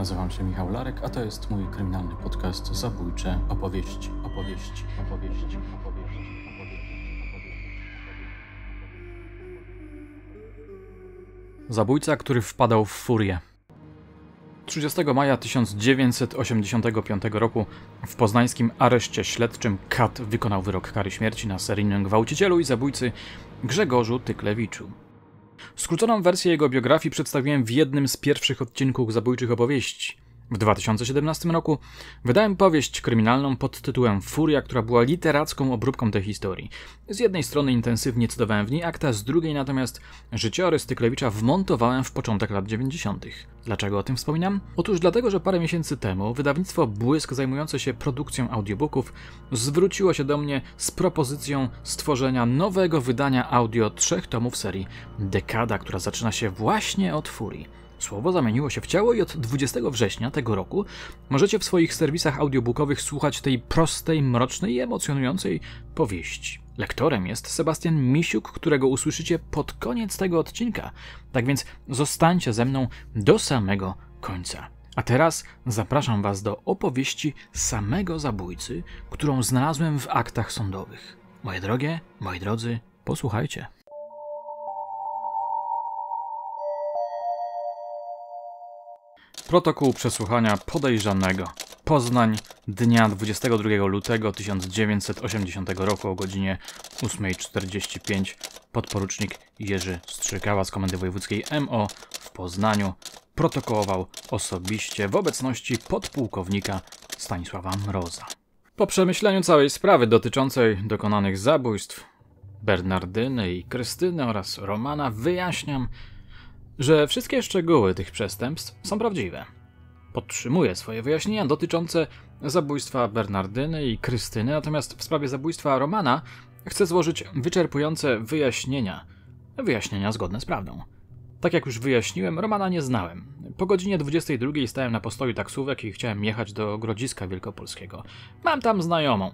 Nazywam się Michał Larek, a to jest mój kryminalny podcast Zabójcze opowieści, opowieści, opowieści, opowieści. Zabójca, który wpadał w furię. 30 maja 1985 roku w poznańskim areszcie śledczym Kat wykonał wyrok kary śmierci na seryjnym gwałcicielu i zabójcy Grzegorzu Tyklewiczu. Skróconą wersję jego biografii przedstawiłem w jednym z pierwszych odcinków Zabójczych Opowieści. W 2017 roku wydałem powieść kryminalną pod tytułem Furia, która była literacką obróbką tej historii. Z jednej strony intensywnie cytowałem w niej akta, z drugiej natomiast życiorys Tyklewicza wmontowałem w początek lat 90. Dlaczego o tym wspominam? Otóż dlatego, że parę miesięcy temu wydawnictwo Błysk zajmujące się produkcją audiobooków zwróciło się do mnie z propozycją stworzenia nowego wydania audio trzech tomów serii Dekada, która zaczyna się właśnie od Furii. Słowo zamieniło się w ciało i od 20 września tego roku możecie w swoich serwisach audiobookowych słuchać tej prostej, mrocznej i emocjonującej powieści. Lektorem jest Sebastian Misiuk, którego usłyszycie pod koniec tego odcinka. Tak więc zostańcie ze mną do samego końca. A teraz zapraszam Was do opowieści samego zabójcy, którą znalazłem w aktach sądowych. Moje drogie, moi drodzy, posłuchajcie. Protokół przesłuchania podejrzanego. Poznań, dnia 22 lutego 1980 roku o godzinie 8.45. Podporucznik Jerzy Strzykała z Komendy Wojewódzkiej MO w Poznaniu protokołował osobiście w obecności podpułkownika Stanisława Mroza. Po przemyśleniu całej sprawy dotyczącej dokonanych zabójstw Bernardyny i Krystyny oraz Romana wyjaśniam, że wszystkie szczegóły tych przestępstw są prawdziwe. Podtrzymuje swoje wyjaśnienia dotyczące zabójstwa Bernardyny i Krystyny, natomiast w sprawie zabójstwa Romana chce złożyć wyczerpujące wyjaśnienia. Wyjaśnienia zgodne z prawdą. Tak jak już wyjaśniłem, Romana nie znałem. Po godzinie 22 stałem na postoju taksówek i chciałem jechać do Grodziska Wielkopolskiego. Mam tam znajomą,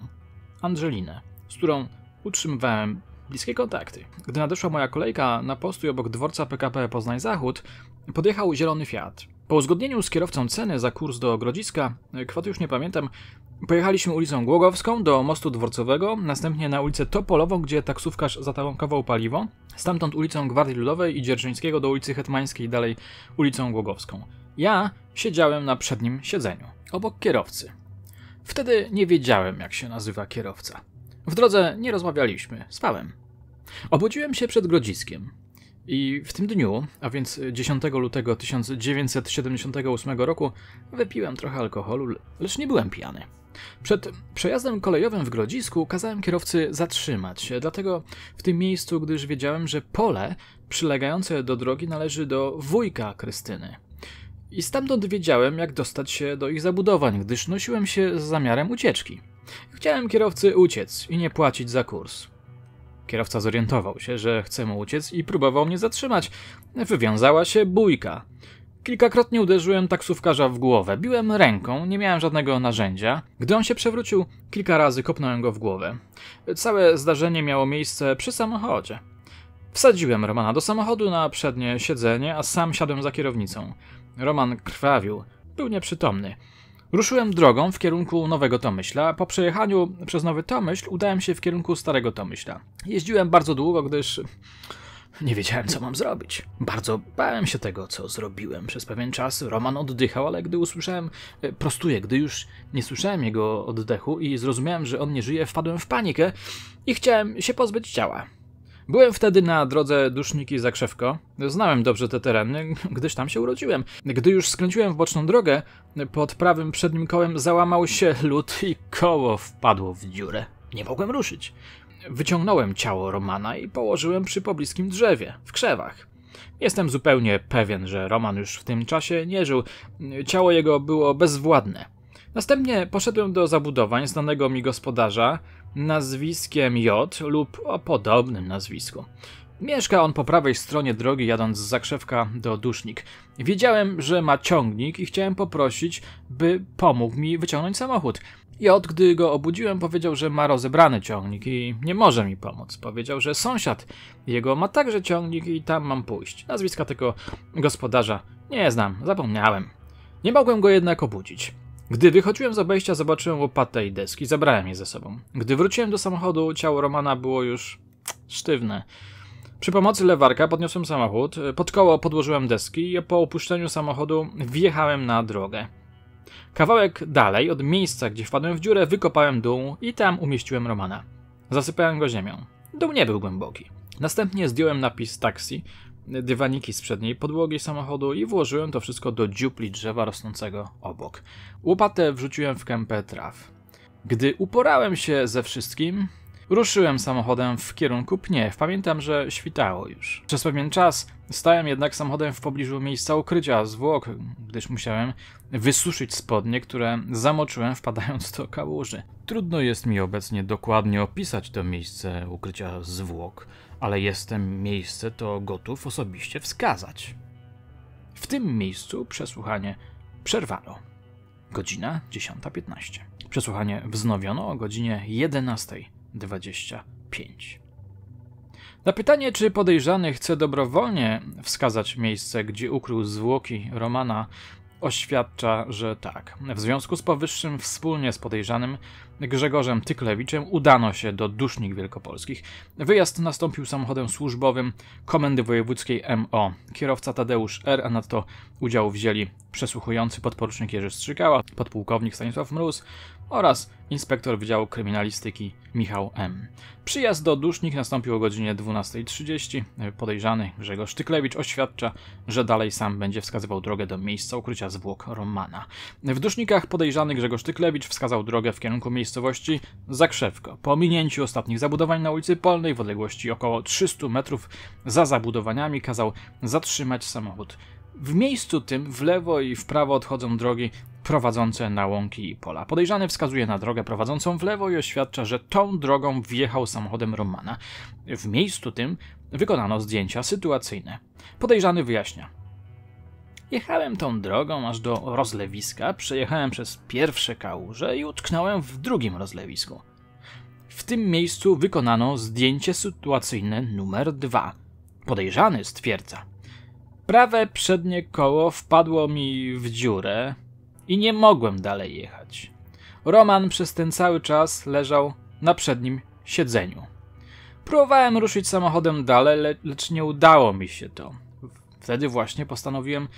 Angelinę, z którą utrzymywałem bliskie kontakty. Gdy nadeszła moja kolejka, na postój obok dworca PKP Poznań Zachód podjechał zielony Fiat. Po uzgodnieniu z kierowcą ceny za kurs do Grodziska, kwoty już nie pamiętam, pojechaliśmy ulicą Głogowską do mostu dworcowego, następnie na ulicę Topolową, gdzie taksówkarz zatankował paliwo, stamtąd ulicą Gwardii Ludowej i Dzierżyńskiego do ulicy Hetmańskiej, dalej ulicą Głogowską. Ja siedziałem na przednim siedzeniu, obok kierowcy. Wtedy nie wiedziałem, jak się nazywa kierowca. W drodze nie rozmawialiśmy, spałem. Obudziłem się przed grodziskiem. I w tym dniu, a więc 10 lutego 1978 roku, wypiłem trochę alkoholu, lecz nie byłem pijany. Przed przejazdem kolejowym w Grodzisku kazałem kierowcy zatrzymać się, dlatego w tym miejscu, gdyż wiedziałem, że pole przylegające do drogi należy do wujka Krystyny. I stamtąd wiedziałem, jak dostać się do ich zabudowań, gdyż nosiłem się z zamiarem ucieczki. Chciałem kierowcy uciec i nie płacić za kurs. Kierowca zorientował się, że chce mu uciec i próbował mnie zatrzymać. Wywiązała się bójka. Kilkakrotnie uderzyłem taksówkarza w głowę. Biłem ręką, nie miałem żadnego narzędzia. Gdy on się przewrócił, kilka razy kopnąłem go w głowę. Całe zdarzenie miało miejsce przy samochodzie. Wsadziłem Romana do samochodu na przednie siedzenie, a sam siadłem za kierownicą. Roman krwawił, był nieprzytomny. Ruszyłem drogą w kierunku Nowego Tomyśla. Po przejechaniu przez Nowy Tomyśl udałem się w kierunku Starego Tomyśla. Jeździłem bardzo długo, gdyż nie wiedziałem, co mam zrobić. Bardzo bałem się tego, co zrobiłem. Przez pewien czas Roman oddychał, ale gdy usłyszałem, e, prostuję, gdy już nie słyszałem jego oddechu i zrozumiałem, że on nie żyje, wpadłem w panikę i chciałem się pozbyć ciała. Byłem wtedy na drodze Duszniki Zakrzewko. Znałem dobrze te tereny, gdyż tam się urodziłem. Gdy już skręciłem w boczną drogę, pod prawym przednim kołem załamał się lód i koło wpadło w dziurę. Nie mogłem ruszyć. Wyciągnąłem ciało Romana i położyłem przy pobliskim drzewie, w krzewach. Jestem zupełnie pewien, że Roman już w tym czasie nie żył. Ciało jego było bezwładne. Następnie poszedłem do zabudowań znanego mi gospodarza nazwiskiem J lub o podobnym nazwisku. Mieszka on po prawej stronie drogi jadąc z zakrzewka do dusznik. Wiedziałem, że ma ciągnik i chciałem poprosić, by pomógł mi wyciągnąć samochód. J, gdy go obudziłem, powiedział, że ma rozebrany ciągnik i nie może mi pomóc. Powiedział, że sąsiad jego ma także ciągnik i tam mam pójść. Nazwiska tego gospodarza nie znam, zapomniałem. Nie mogłem go jednak obudzić. Gdy wychodziłem z obejścia, zobaczyłem łopatę i deski, zabrałem je ze sobą. Gdy wróciłem do samochodu, ciało Romana było już sztywne. Przy pomocy lewarka podniosłem samochód, pod koło podłożyłem deski i po opuszczeniu samochodu wjechałem na drogę. Kawałek dalej, od miejsca, gdzie wpadłem w dziurę, wykopałem dół i tam umieściłem Romana. Zasypałem go ziemią. Dół nie był głęboki. Następnie zdjąłem napis taksi, dywaniki z przedniej podłogi samochodu i włożyłem to wszystko do dziupli drzewa rosnącego obok. Łopatę wrzuciłem w kępę traw. Gdy uporałem się ze wszystkim, ruszyłem samochodem w kierunku pnie. Pamiętam, że świtało już. Przez pewien czas stałem jednak samochodem w pobliżu miejsca ukrycia zwłok, gdyż musiałem wysuszyć spodnie, które zamoczyłem wpadając do kałuży. Trudno jest mi obecnie dokładnie opisać to miejsce ukrycia zwłok ale jestem miejsce to gotów osobiście wskazać. W tym miejscu przesłuchanie przerwano. Godzina 10.15. Przesłuchanie wznowiono o godzinie 11.25. Na pytanie, czy podejrzany chce dobrowolnie wskazać miejsce, gdzie ukrył zwłoki Romana, oświadcza, że tak. W związku z powyższym wspólnie z podejrzanym Grzegorzem Tyklewiczem udano się do Dusznik Wielkopolskich. Wyjazd nastąpił samochodem służbowym Komendy Wojewódzkiej MO. Kierowca Tadeusz R., a nadto udział wzięli przesłuchujący podporucznik Jerzy Strzykała, podpułkownik Stanisław Mróz, oraz inspektor Wydziału Kryminalistyki Michał M. Przyjazd do dusznik nastąpił o godzinie 12.30. Podejrzany Grzegorz Tyklewicz oświadcza, że dalej sam będzie wskazywał drogę do miejsca ukrycia zwłok Romana. W dusznikach podejrzany Grzegorz Tyklewicz wskazał drogę w kierunku miejscowości Zakrzewko. Po ominięciu ostatnich zabudowań na ulicy Polnej w odległości około 300 metrów za zabudowaniami kazał zatrzymać samochód w miejscu tym w lewo i w prawo odchodzą drogi prowadzące na łąki i pola. Podejrzany wskazuje na drogę prowadzącą w lewo i oświadcza, że tą drogą wjechał samochodem Romana. W miejscu tym wykonano zdjęcia sytuacyjne. Podejrzany wyjaśnia. Jechałem tą drogą aż do rozlewiska, przejechałem przez pierwsze kałuże i utknąłem w drugim rozlewisku. W tym miejscu wykonano zdjęcie sytuacyjne numer dwa. Podejrzany stwierdza – Prawe przednie koło wpadło mi w dziurę i nie mogłem dalej jechać. Roman przez ten cały czas leżał na przednim siedzeniu. Próbowałem ruszyć samochodem dalej, lecz nie udało mi się to. Wtedy właśnie postanowiłem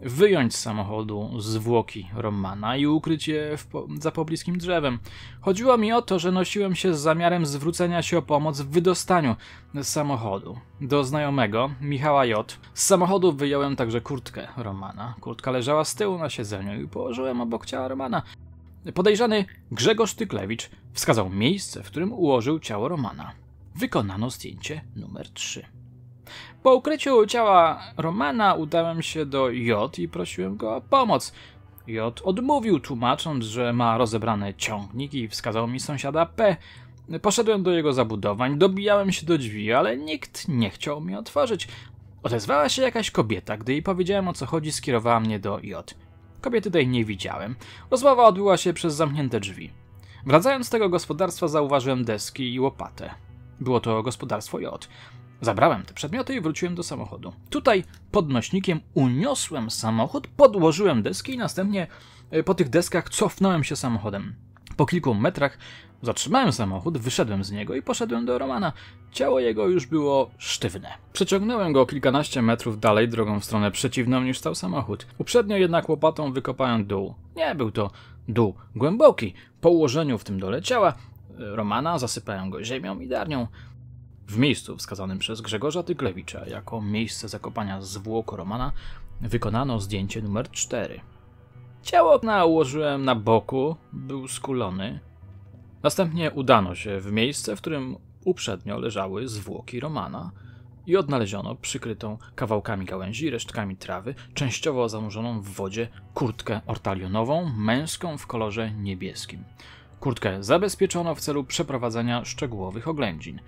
wyjąć z samochodu zwłoki Romana i ukryć je po za pobliskim drzewem. Chodziło mi o to, że nosiłem się z zamiarem zwrócenia się o pomoc w wydostaniu z samochodu. Do znajomego, Michała J. Z samochodu wyjąłem także kurtkę Romana. Kurtka leżała z tyłu na siedzeniu i położyłem obok ciała Romana. Podejrzany Grzegorz Tyklewicz wskazał miejsce, w którym ułożył ciało Romana. Wykonano zdjęcie numer 3. Po ukryciu ciała Romana udałem się do J i prosiłem go o pomoc. J odmówił, tłumacząc, że ma rozebrane ciągnik i wskazał mi sąsiada P. Poszedłem do jego zabudowań, dobijałem się do drzwi, ale nikt nie chciał mi otworzyć. Odezwała się jakaś kobieta, gdy jej powiedziałem o co chodzi, skierowała mnie do J. Kobiety tej nie widziałem. Rozmowa odbyła się przez zamknięte drzwi. Wracając z tego gospodarstwa zauważyłem deski i łopatę. Było to gospodarstwo J. Zabrałem te przedmioty i wróciłem do samochodu. Tutaj podnośnikiem uniosłem samochód, podłożyłem deski i następnie e, po tych deskach cofnąłem się samochodem. Po kilku metrach zatrzymałem samochód, wyszedłem z niego i poszedłem do Romana. Ciało jego już było sztywne. Przeciągnąłem go kilkanaście metrów dalej drogą w stronę przeciwną niż stał samochód. Uprzednio jednak łopatą wykopałem dół. Nie był to dół głęboki. Po ułożeniu w tym dole ciała Romana, zasypają go ziemią i darnią w miejscu wskazanym przez Grzegorza Tyglewicza jako miejsce zakopania zwłok Romana wykonano zdjęcie numer 4. Ciało na ułożyłem na boku, był skulony. Następnie udano się w miejsce, w którym uprzednio leżały zwłoki Romana i odnaleziono przykrytą kawałkami gałęzi, resztkami trawy, częściowo zanurzoną w wodzie kurtkę ortalionową, męską w kolorze niebieskim. Kurtkę zabezpieczono w celu przeprowadzenia szczegółowych oględzin.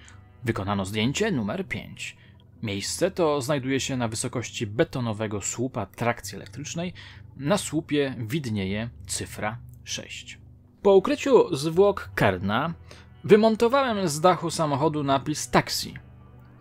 Wykonano zdjęcie numer 5. Miejsce to znajduje się na wysokości betonowego słupa trakcji elektrycznej. Na słupie widnieje cyfra 6. Po ukryciu zwłok Kerna wymontowałem z dachu samochodu napis taksi,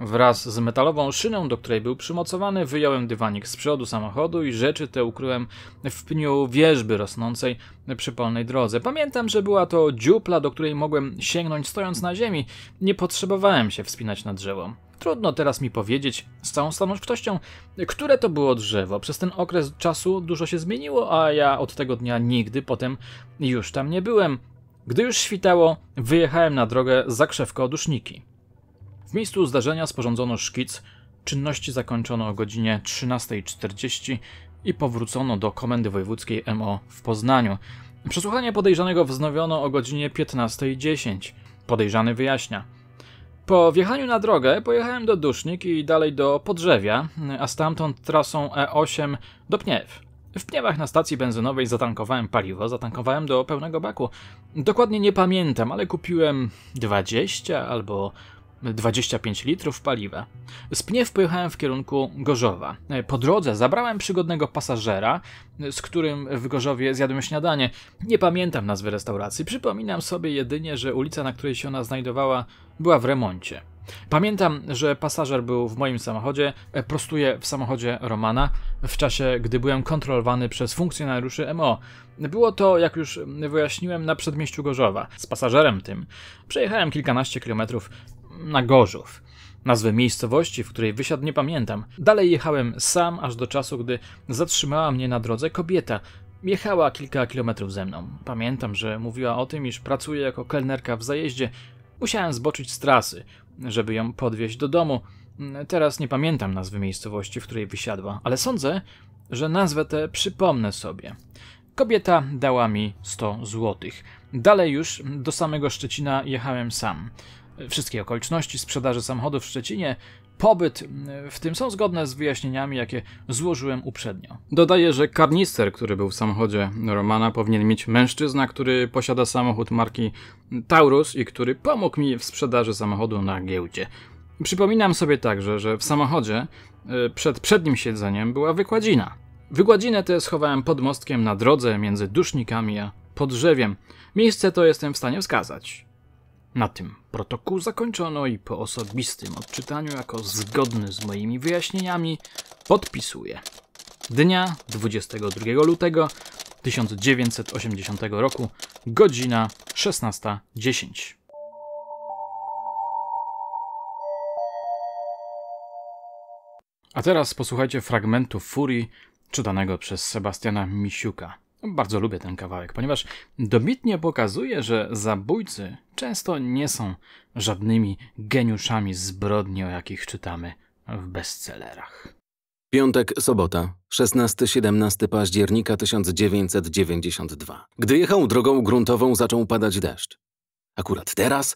Wraz z metalową szyną, do której był przymocowany, wyjąłem dywanik z przodu samochodu i rzeczy te ukryłem w pniu wieżby rosnącej przy polnej drodze. Pamiętam, że była to dziupla, do której mogłem sięgnąć stojąc na ziemi. Nie potrzebowałem się wspinać na drzewo. Trudno teraz mi powiedzieć z całą stanowczością, które to było drzewo. Przez ten okres czasu dużo się zmieniło, a ja od tego dnia nigdy potem już tam nie byłem. Gdy już świtało, wyjechałem na drogę za krzewko Duszniki. W miejscu zdarzenia sporządzono szkic, czynności zakończono o godzinie 13.40 i powrócono do Komendy Wojewódzkiej MO w Poznaniu. Przesłuchanie podejrzanego wznowiono o godzinie 15.10. Podejrzany wyjaśnia. Po wjechaniu na drogę pojechałem do Dusznik i dalej do Podrzewia, a stamtąd trasą E8 do Pniew. W Pniewach na stacji benzynowej zatankowałem paliwo, zatankowałem do pełnego baku. Dokładnie nie pamiętam, ale kupiłem 20 albo 25 litrów paliwa. Z Pniew pojechałem w kierunku Gorzowa. Po drodze zabrałem przygodnego pasażera, z którym w Gorzowie zjadłem śniadanie. Nie pamiętam nazwy restauracji, przypominam sobie jedynie, że ulica, na której się ona znajdowała, była w remoncie. Pamiętam, że pasażer był w moim samochodzie, e, prostuję w samochodzie Romana, w czasie gdy byłem kontrolowany przez funkcjonariuszy MO. Było to, jak już wyjaśniłem, na przedmieściu Gorzowa. Z pasażerem tym przejechałem kilkanaście kilometrów na Gorzów. Nazwy miejscowości, w której wysiadł, nie pamiętam. Dalej jechałem sam, aż do czasu, gdy zatrzymała mnie na drodze kobieta. Jechała kilka kilometrów ze mną. Pamiętam, że mówiła o tym, iż pracuje jako kelnerka w zajeździe. Musiałem zboczyć z trasy, żeby ją podwieźć do domu. Teraz nie pamiętam nazwy miejscowości, w której wysiadła, ale sądzę, że nazwę tę przypomnę sobie. Kobieta dała mi 100 złotych. Dalej już do samego Szczecina jechałem sam. Wszystkie okoliczności sprzedaży samochodu w Szczecinie, pobyt mm, w tym są zgodne z wyjaśnieniami, jakie złożyłem uprzednio. Dodaję, że karnister, który był w samochodzie Romana, powinien mieć mężczyzna, który posiada samochód marki Taurus i który pomógł mi w sprzedaży samochodu na giełdzie. Przypominam sobie także, że w samochodzie y, przed przednim siedzeniem była wykładzina. Wykładzinę tę schowałem pod mostkiem na drodze między dusznikami a podrzewiem. Miejsce to jestem w stanie wskazać. Na tym Protokół zakończono i po osobistym odczytaniu jako zgodny z moimi wyjaśnieniami podpisuję. Dnia 22 lutego 1980 roku, godzina 16.10. A teraz posłuchajcie fragmentu Furii czytanego przez Sebastiana Misiuka. Bardzo lubię ten kawałek, ponieważ dobitnie pokazuje, że zabójcy często nie są żadnymi geniuszami zbrodni, o jakich czytamy w bestsellerach. Piątek, sobota, 16-17 października 1992. Gdy jechał drogą gruntową, zaczął padać deszcz. Akurat teraz,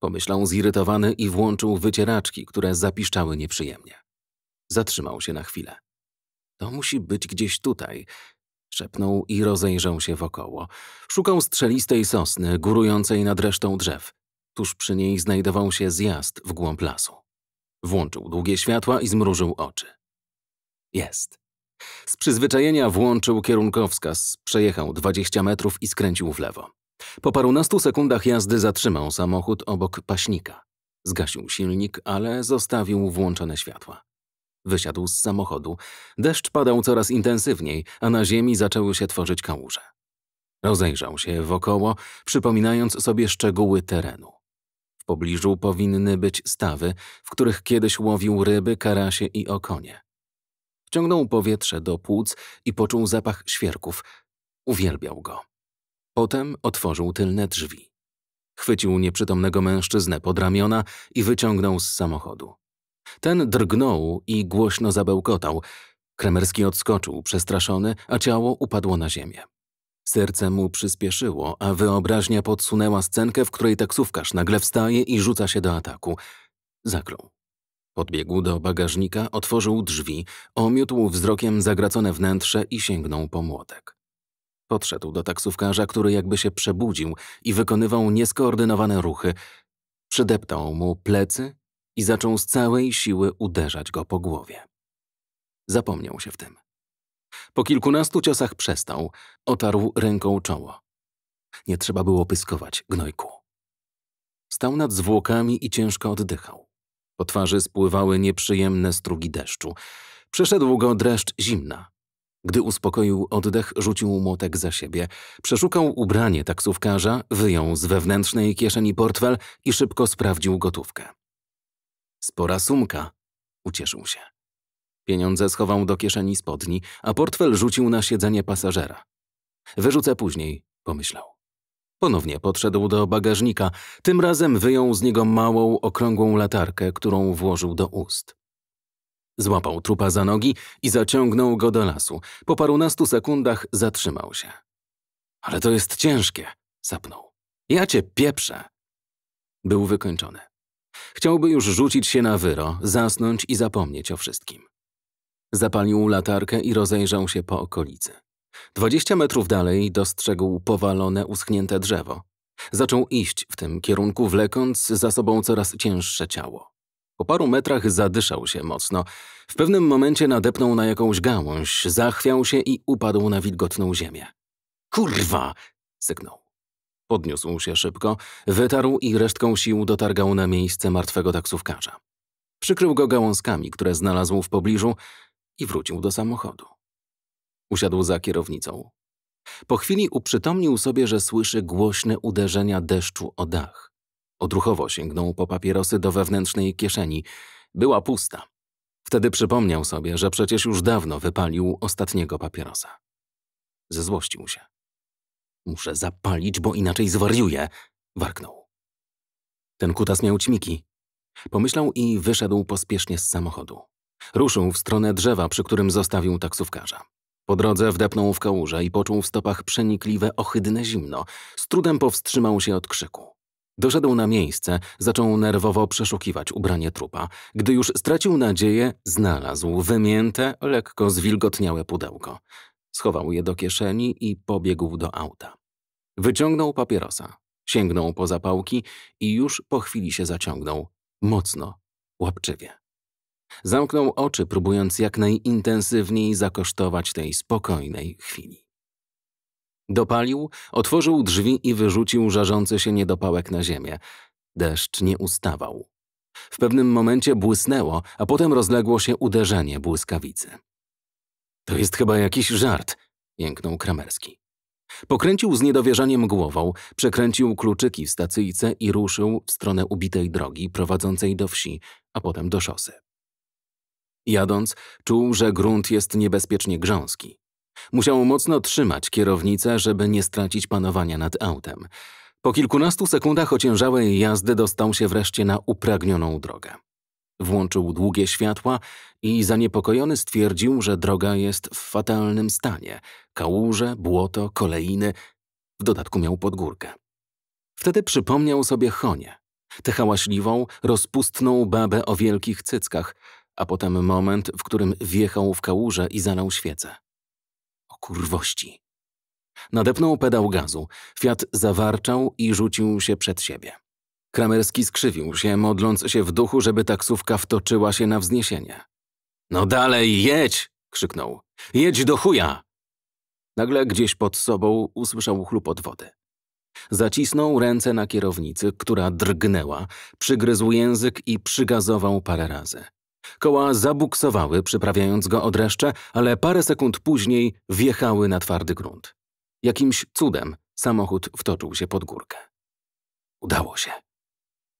pomyślał zirytowany i włączył wycieraczki, które zapiszczały nieprzyjemnie. Zatrzymał się na chwilę. To musi być gdzieś tutaj, Szepnął i rozejrzał się wokoło. Szukał strzelistej sosny, górującej nad resztą drzew. Tuż przy niej znajdował się zjazd w głąb lasu. Włączył długie światła i zmrużył oczy. Jest. Z przyzwyczajenia włączył kierunkowskaz, przejechał 20 metrów i skręcił w lewo. Po parunastu sekundach jazdy zatrzymał samochód obok paśnika. Zgasił silnik, ale zostawił włączone światła. Wysiadł z samochodu. Deszcz padał coraz intensywniej, a na ziemi zaczęły się tworzyć kałuże. Rozejrzał się wokoło, przypominając sobie szczegóły terenu. W pobliżu powinny być stawy, w których kiedyś łowił ryby, karasie i okonie. Wciągnął powietrze do płuc i poczuł zapach świerków. Uwielbiał go. Potem otworzył tylne drzwi. Chwycił nieprzytomnego mężczyznę pod ramiona i wyciągnął z samochodu. Ten drgnął i głośno zabełkotał. Kremerski odskoczył, przestraszony, a ciało upadło na ziemię. Serce mu przyspieszyło, a wyobraźnia podsunęła scenkę, w której taksówkarz nagle wstaje i rzuca się do ataku. Zaklął. Podbiegł do bagażnika, otworzył drzwi, omiótł wzrokiem zagracone wnętrze i sięgnął po młotek. Podszedł do taksówkarza, który jakby się przebudził i wykonywał nieskoordynowane ruchy. Przydeptał mu plecy, i zaczął z całej siły uderzać go po głowie. Zapomniał się w tym. Po kilkunastu ciosach przestał, otarł ręką czoło. Nie trzeba było pyskować, gnojku. Stał nad zwłokami i ciężko oddychał. Po twarzy spływały nieprzyjemne strugi deszczu. Przeszedł go dreszcz zimna. Gdy uspokoił oddech, rzucił młotek za siebie. Przeszukał ubranie taksówkarza, wyjął z wewnętrznej kieszeni portfel i szybko sprawdził gotówkę. Spora sumka. Ucieszył się. Pieniądze schował do kieszeni spodni, a portfel rzucił na siedzenie pasażera. Wyrzucę później, pomyślał. Ponownie podszedł do bagażnika, tym razem wyjął z niego małą, okrągłą latarkę, którą włożył do ust. Złapał trupa za nogi i zaciągnął go do lasu. Po parunastu sekundach zatrzymał się. Ale to jest ciężkie, sapnął. Ja cię pieprzę. Był wykończony. Chciałby już rzucić się na wyro, zasnąć i zapomnieć o wszystkim. Zapalił latarkę i rozejrzał się po okolicy. Dwadzieścia metrów dalej dostrzegł powalone, uschnięte drzewo. Zaczął iść w tym kierunku, wlekąc za sobą coraz cięższe ciało. Po paru metrach zadyszał się mocno. W pewnym momencie nadepnął na jakąś gałąź, zachwiał się i upadł na wilgotną ziemię. Kurwa! syknął. Podniósł się szybko, wytarł i resztką sił dotargał na miejsce martwego taksówkarza. Przykrył go gałązkami, które znalazł w pobliżu i wrócił do samochodu. Usiadł za kierownicą. Po chwili uprzytomnił sobie, że słyszy głośne uderzenia deszczu o dach. Odruchowo sięgnął po papierosy do wewnętrznej kieszeni. Była pusta. Wtedy przypomniał sobie, że przecież już dawno wypalił ostatniego papierosa. Zezłościł się. Muszę zapalić, bo inaczej zwariuję, warknął. Ten kutas miał ćmiki. Pomyślał i wyszedł pospiesznie z samochodu. Ruszył w stronę drzewa, przy którym zostawił taksówkarza. Po drodze wdepnął w kałużę i poczuł w stopach przenikliwe, ohydne zimno. Z trudem powstrzymał się od krzyku. Doszedł na miejsce, zaczął nerwowo przeszukiwać ubranie trupa. Gdy już stracił nadzieję, znalazł wymięte, lekko zwilgotniałe pudełko. Schował je do kieszeni i pobiegł do auta. Wyciągnął papierosa, sięgnął po zapałki i już po chwili się zaciągnął, mocno, łapczywie. Zamknął oczy, próbując jak najintensywniej zakosztować tej spokojnej chwili. Dopalił, otworzył drzwi i wyrzucił żarzący się niedopałek na ziemię. Deszcz nie ustawał. W pewnym momencie błysnęło, a potem rozległo się uderzenie błyskawicy. To jest chyba jakiś żart, jęknął Kramerski. Pokręcił z niedowierzaniem głową, przekręcił kluczyki w stacyjce i ruszył w stronę ubitej drogi prowadzącej do wsi, a potem do szosy. Jadąc, czuł, że grunt jest niebezpiecznie grząski. Musiał mocno trzymać kierownicę, żeby nie stracić panowania nad autem. Po kilkunastu sekundach ociężałej jazdy dostał się wreszcie na upragnioną drogę. Włączył długie światła i zaniepokojony stwierdził, że droga jest w fatalnym stanie. Kałuże, błoto, kolejny. W dodatku miał podgórkę. Wtedy przypomniał sobie Honię, tę hałaśliwą, rozpustną babę o wielkich cyckach, a potem moment, w którym wjechał w kałużę i zalał świecę. O kurwości. Nadepnął pedał gazu. Fiat zawarczał i rzucił się przed siebie. Kramerski skrzywił się, modląc się w duchu, żeby taksówka wtoczyła się na wzniesienie. No dalej, jedź! krzyknął. Jedź do chuja! Nagle gdzieś pod sobą usłyszał chlupot wody. Zacisnął ręce na kierownicy, która drgnęła, przygryzł język i przygazował parę razy. Koła zabuksowały, przyprawiając go od ale parę sekund później wjechały na twardy grunt. Jakimś cudem samochód wtoczył się pod górkę. Udało się.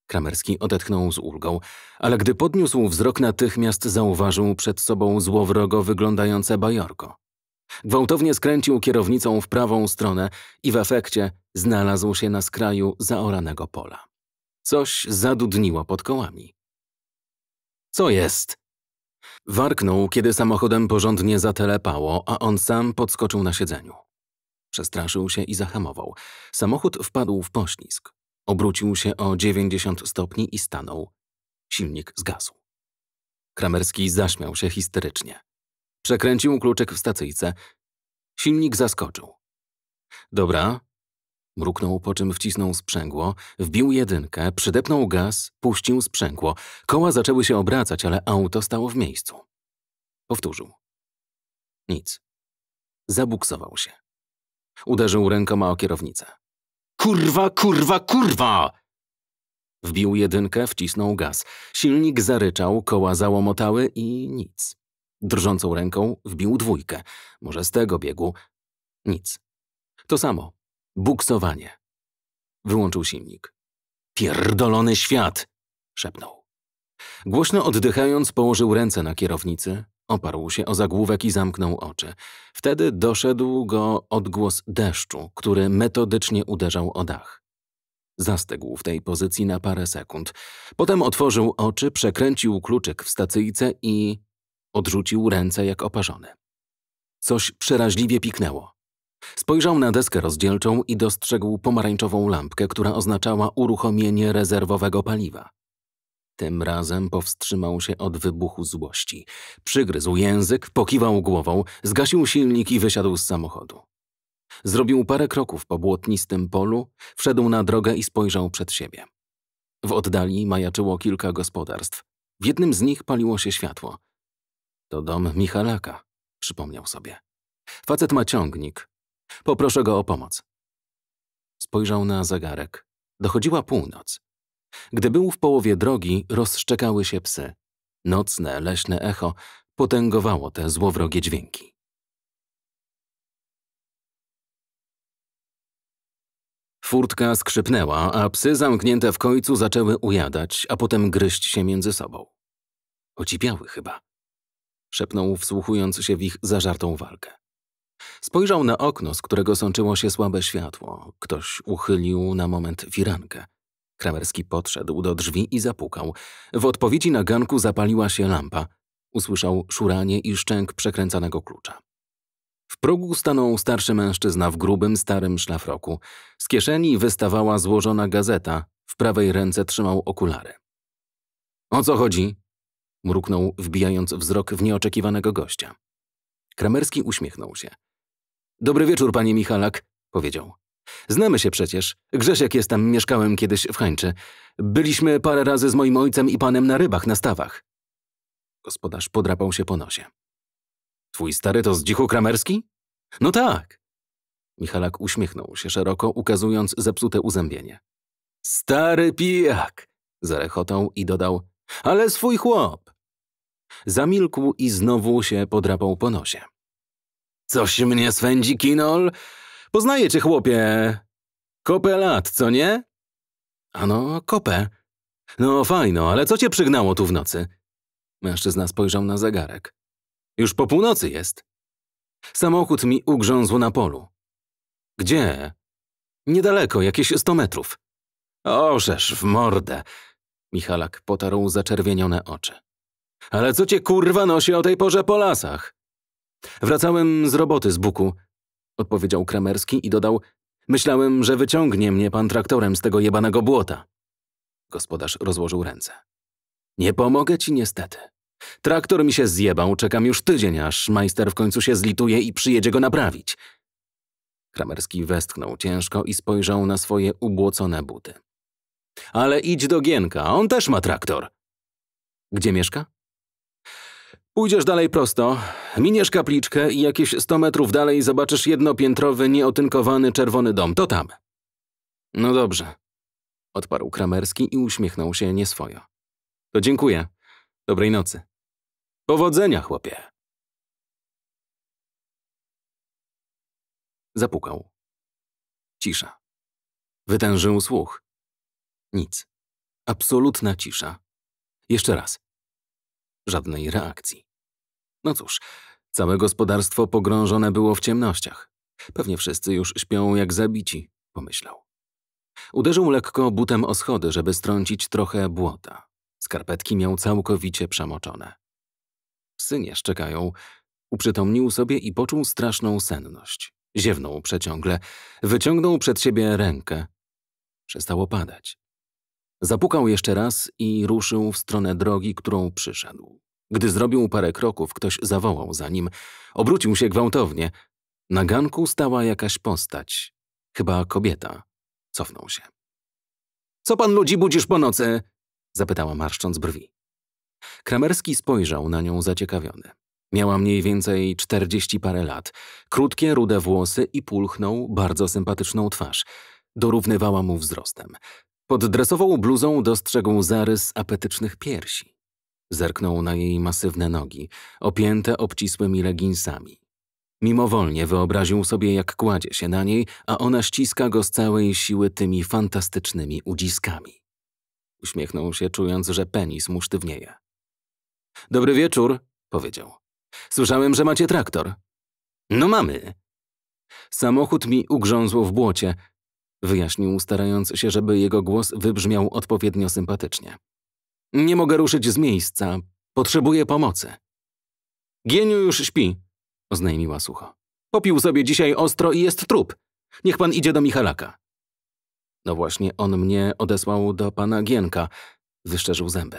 Kramerski odetchnął z ulgą, ale gdy podniósł wzrok, natychmiast zauważył przed sobą złowrogo wyglądające bajorko. Gwałtownie skręcił kierownicą w prawą stronę i w efekcie znalazł się na skraju zaoranego pola. Coś zadudniło pod kołami. Co jest? Warknął, kiedy samochodem porządnie zatelepało, a on sam podskoczył na siedzeniu. Przestraszył się i zahamował. Samochód wpadł w poślizg. Obrócił się o 90 stopni i stanął. Silnik zgasł. Kramerski zaśmiał się histerycznie. Przekręcił kluczek w stacyjce. Silnik zaskoczył. Dobra. Mruknął, po czym wcisnął sprzęgło, wbił jedynkę, przydepnął gaz, puścił sprzęgło. Koła zaczęły się obracać, ale auto stało w miejscu. Powtórzył. Nic. Zabuksował się. Uderzył rękoma o kierownicę. Kurwa, kurwa, kurwa! Wbił jedynkę, wcisnął gaz. Silnik zaryczał, koła załomotały i nic. Drżącą ręką wbił dwójkę. Może z tego biegu. Nic. To samo. Buksowanie. Wyłączył silnik. Pierdolony świat! szepnął. Głośno oddychając, położył ręce na kierownicy, Oparł się o zagłówek i zamknął oczy. Wtedy doszedł go odgłos deszczu, który metodycznie uderzał o dach. Zastygł w tej pozycji na parę sekund. Potem otworzył oczy, przekręcił kluczyk w stacyjce i odrzucił ręce jak oparzony. Coś przeraźliwie piknęło. Spojrzał na deskę rozdzielczą i dostrzegł pomarańczową lampkę, która oznaczała uruchomienie rezerwowego paliwa. Tym razem powstrzymał się od wybuchu złości. Przygryzł język, pokiwał głową, zgasił silnik i wysiadł z samochodu. Zrobił parę kroków po błotnistym polu, wszedł na drogę i spojrzał przed siebie. W oddali majaczyło kilka gospodarstw. W jednym z nich paliło się światło. To dom Michalaka, przypomniał sobie. Facet ma ciągnik. Poproszę go o pomoc. Spojrzał na zegarek. Dochodziła północ. Gdy był w połowie drogi, rozszczekały się psy. Nocne, leśne echo potęgowało te złowrogie dźwięki. Furtka skrzypnęła, a psy zamknięte w końcu zaczęły ujadać, a potem gryźć się między sobą. Ocipiały chyba. Szepnął, wsłuchując się w ich zażartą walkę. Spojrzał na okno, z którego sączyło się słabe światło. Ktoś uchylił na moment firankę. Kramerski podszedł do drzwi i zapukał. W odpowiedzi na ganku zapaliła się lampa. Usłyszał szuranie i szczęk przekręcanego klucza. W progu stanął starszy mężczyzna w grubym, starym szlafroku. Z kieszeni wystawała złożona gazeta, w prawej ręce trzymał okulary. O co chodzi? mruknął, wbijając wzrok w nieoczekiwanego gościa. Kramerski uśmiechnął się. Dobry wieczór, panie Michalak, powiedział. Znamy się przecież. Grzesiek jestem mieszkałem kiedyś w Hańczy. Byliśmy parę razy z moim ojcem i panem na rybach na stawach. Gospodarz podrapał się po nosie. Twój stary to z zdzichu kramerski? No tak. Michalak uśmiechnął się szeroko, ukazując zepsute uzębienie. Stary pijak! Zarechotał i dodał. Ale swój chłop! Zamilkł i znowu się podrapał po nosie. Coś mnie swędzi, Kinol! Poznajecie, chłopie. Kopę lat, co nie? Ano, kopę. No fajno, ale co cię przygnało tu w nocy? Mężczyzna spojrzał na zegarek. Już po północy jest. Samochód mi ugrzązł na polu. Gdzie? Niedaleko, jakieś sto metrów. Ożesz w mordę. Michalak potarł zaczerwienione oczy. Ale co cię kurwa nosi o tej porze po lasach? Wracałem z roboty z Buku odpowiedział Kremerski i dodał Myślałem, że wyciągnie mnie pan traktorem z tego jebanego błota. Gospodarz rozłożył ręce. Nie pomogę ci niestety. Traktor mi się zjebał, czekam już tydzień, aż majster w końcu się zlituje i przyjedzie go naprawić. Kramerski westchnął ciężko i spojrzał na swoje ubłocone buty. Ale idź do Gienka, on też ma traktor. Gdzie mieszka? Pójdziesz dalej prosto, miniesz kapliczkę i jakieś 100 metrów dalej zobaczysz jednopiętrowy, nieotynkowany czerwony dom. To tam. No dobrze. Odparł Kramerski i uśmiechnął się nieswojo. To dziękuję. Dobrej nocy. Powodzenia, chłopie. Zapukał. Cisza. Wytężył słuch. Nic. Absolutna cisza. Jeszcze raz żadnej reakcji. No cóż, całe gospodarstwo pogrążone było w ciemnościach. Pewnie wszyscy już śpią jak zabici, pomyślał. Uderzył lekko butem o schody, żeby strącić trochę błota. Skarpetki miał całkowicie przemoczone. Psy nie szczekają. Uprzytomnił sobie i poczuł straszną senność. Ziewnął przeciągle. Wyciągnął przed siebie rękę. Przestało padać. Zapukał jeszcze raz i ruszył w stronę drogi, którą przyszedł. Gdy zrobił parę kroków, ktoś zawołał za nim. Obrócił się gwałtownie. Na ganku stała jakaś postać. Chyba kobieta. Cofnął się. Co pan ludzi budzisz po nocy? Zapytała marszcząc brwi. Kramerski spojrzał na nią zaciekawiony. Miała mniej więcej czterdzieści parę lat. Krótkie, rude włosy i pulchną, bardzo sympatyczną twarz. Dorównywała mu wzrostem. Pod dresową bluzą dostrzegł zarys apetycznych piersi. Zerknął na jej masywne nogi, opięte obcisłymi leginsami. Mimowolnie wyobraził sobie, jak kładzie się na niej, a ona ściska go z całej siły tymi fantastycznymi udziskami. Uśmiechnął się, czując, że penis mu sztywnieje. Dobry wieczór, powiedział. Słyszałem, że macie traktor. No mamy. Samochód mi ugrzązł w błocie, wyjaśnił, starając się, żeby jego głos wybrzmiał odpowiednio sympatycznie. Nie mogę ruszyć z miejsca. Potrzebuję pomocy. Gieniu już śpi, oznajmiła sucho. Popił sobie dzisiaj ostro i jest trup. Niech pan idzie do Michalaka. No właśnie on mnie odesłał do pana Gienka. Wyszczerzył zęby.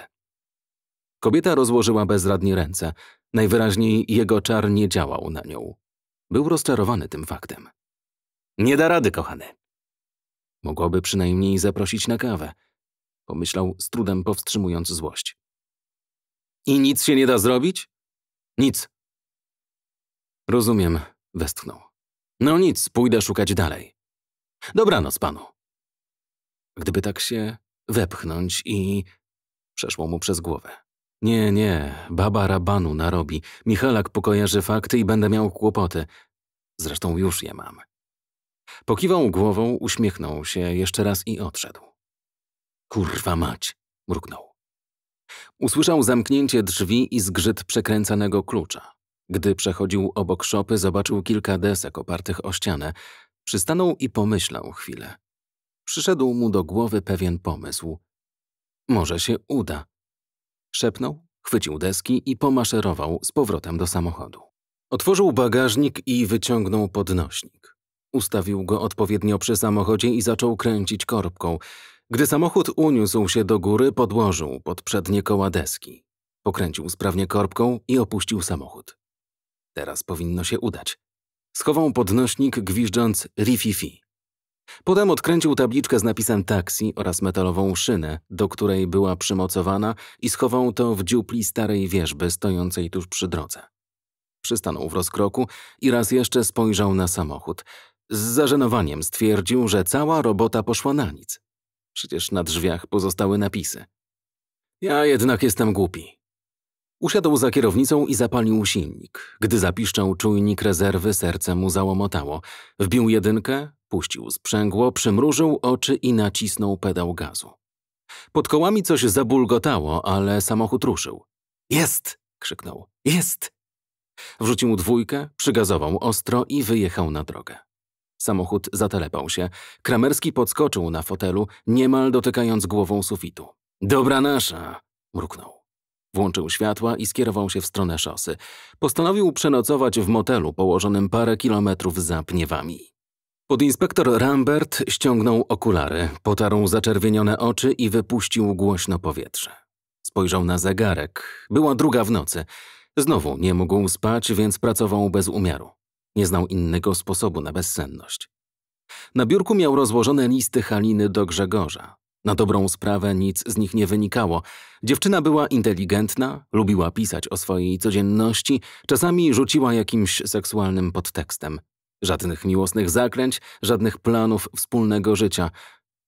Kobieta rozłożyła bezradnie ręce. Najwyraźniej jego czar nie działał na nią. Był rozczarowany tym faktem. Nie da rady, kochany. Mogłoby przynajmniej zaprosić na kawę. Pomyślał z trudem powstrzymując złość. I nic się nie da zrobić? Nic. Rozumiem, westchnął. No nic, pójdę szukać dalej. Dobranoc panu. Gdyby tak się wepchnąć i... Przeszło mu przez głowę. Nie, nie, baba rabanu narobi. Michalak pokojarzy fakty i będę miał kłopoty. Zresztą już je mam. Pokiwał głową, uśmiechnął się jeszcze raz i odszedł. Kurwa mać, mruknął. Usłyszał zamknięcie drzwi i zgrzyt przekręcanego klucza. Gdy przechodził obok szopy, zobaczył kilka desek opartych o ścianę. Przystanął i pomyślał chwilę. Przyszedł mu do głowy pewien pomysł. Może się uda. Szepnął, chwycił deski i pomaszerował z powrotem do samochodu. Otworzył bagażnik i wyciągnął podnośnik. Ustawił go odpowiednio przy samochodzie i zaczął kręcić korbką. Gdy samochód uniósł się do góry, podłożył pod przednie koła deski. Pokręcił sprawnie korbką i opuścił samochód. Teraz powinno się udać. Schował podnośnik, gwiżdżąc rififi. Potem odkręcił tabliczkę z napisem taksi oraz metalową szynę, do której była przymocowana i schował to w dziupli starej wieżby stojącej tuż przy drodze. Przystanął w rozkroku i raz jeszcze spojrzał na samochód. Z zażenowaniem stwierdził, że cała robota poszła na nic. Przecież na drzwiach pozostały napisy. Ja jednak jestem głupi. Usiadł za kierownicą i zapalił silnik. Gdy zapiszczał czujnik rezerwy, serce mu załomotało. Wbił jedynkę, puścił sprzęgło, przymrużył oczy i nacisnął pedał gazu. Pod kołami coś zabulgotało, ale samochód ruszył. Jest! krzyknął. Jest! Wrzucił dwójkę, przygazował ostro i wyjechał na drogę. Samochód zatelepał się. Kramerski podskoczył na fotelu, niemal dotykając głową sufitu. Dobra nasza! mruknął. Włączył światła i skierował się w stronę szosy. Postanowił przenocować w motelu położonym parę kilometrów za pniewami. Podinspektor Rambert ściągnął okulary, potarł zaczerwienione oczy i wypuścił głośno powietrze. Spojrzał na zegarek. Była druga w nocy. Znowu nie mógł spać, więc pracował bez umiaru. Nie znał innego sposobu na bezsenność. Na biurku miał rozłożone listy Haliny do Grzegorza. Na dobrą sprawę nic z nich nie wynikało. Dziewczyna była inteligentna, lubiła pisać o swojej codzienności, czasami rzuciła jakimś seksualnym podtekstem. Żadnych miłosnych zakręć, żadnych planów wspólnego życia.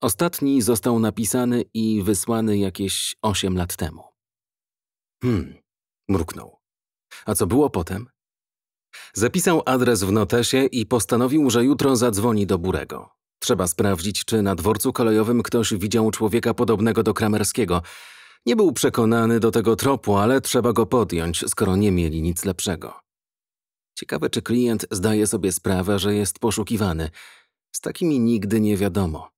Ostatni został napisany i wysłany jakieś osiem lat temu. Hmm, mruknął. A co było potem? Zapisał adres w notesie i postanowił, że jutro zadzwoni do Burego. Trzeba sprawdzić, czy na dworcu kolejowym ktoś widział człowieka podobnego do Kramerskiego. Nie był przekonany do tego tropu, ale trzeba go podjąć, skoro nie mieli nic lepszego. Ciekawe, czy klient zdaje sobie sprawę, że jest poszukiwany. Z takimi nigdy nie wiadomo.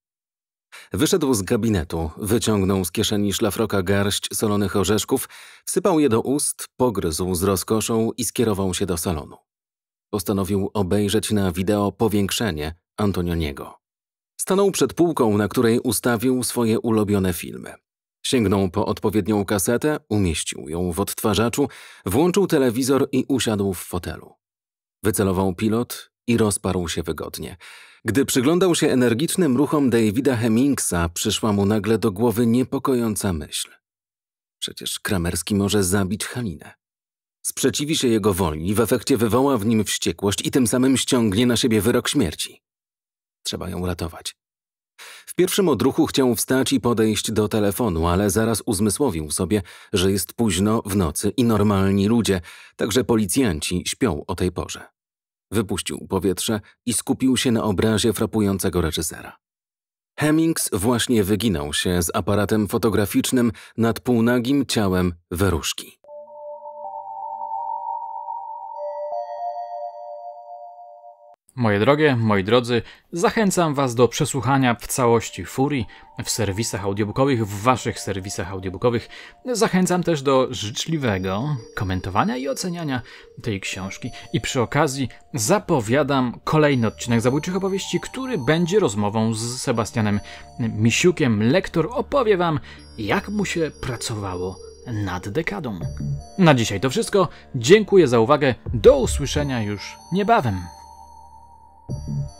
Wyszedł z gabinetu, wyciągnął z kieszeni szlafroka garść solonych orzeszków, wsypał je do ust, pogryzł z rozkoszą i skierował się do salonu. Postanowił obejrzeć na wideo powiększenie Antonioniego. Stanął przed półką, na której ustawił swoje ulubione filmy. Sięgnął po odpowiednią kasetę, umieścił ją w odtwarzaczu, włączył telewizor i usiadł w fotelu. Wycelował pilot i rozparł się wygodnie. Gdy przyglądał się energicznym ruchom Davida Hemingsa, przyszła mu nagle do głowy niepokojąca myśl. Przecież Kramerski może zabić Halinę sprzeciwi się jego woli, w efekcie wywoła w nim wściekłość i tym samym ściągnie na siebie wyrok śmierci. Trzeba ją uratować. W pierwszym odruchu chciał wstać i podejść do telefonu, ale zaraz uzmysłowił sobie, że jest późno w nocy i normalni ludzie, także policjanci, śpią o tej porze. Wypuścił powietrze i skupił się na obrazie frapującego reżysera. Hemmings właśnie wyginał się z aparatem fotograficznym nad półnagim ciałem Weruszki. Moje drogie, moi drodzy, zachęcam Was do przesłuchania w całości Furii w serwisach audiobookowych, w Waszych serwisach audiobookowych. Zachęcam też do życzliwego komentowania i oceniania tej książki. I przy okazji zapowiadam kolejny odcinek Zabójczych Opowieści, który będzie rozmową z Sebastianem Misiukiem. Lektor opowie Wam, jak mu się pracowało nad dekadą. Na dzisiaj to wszystko. Dziękuję za uwagę. Do usłyszenia już niebawem. you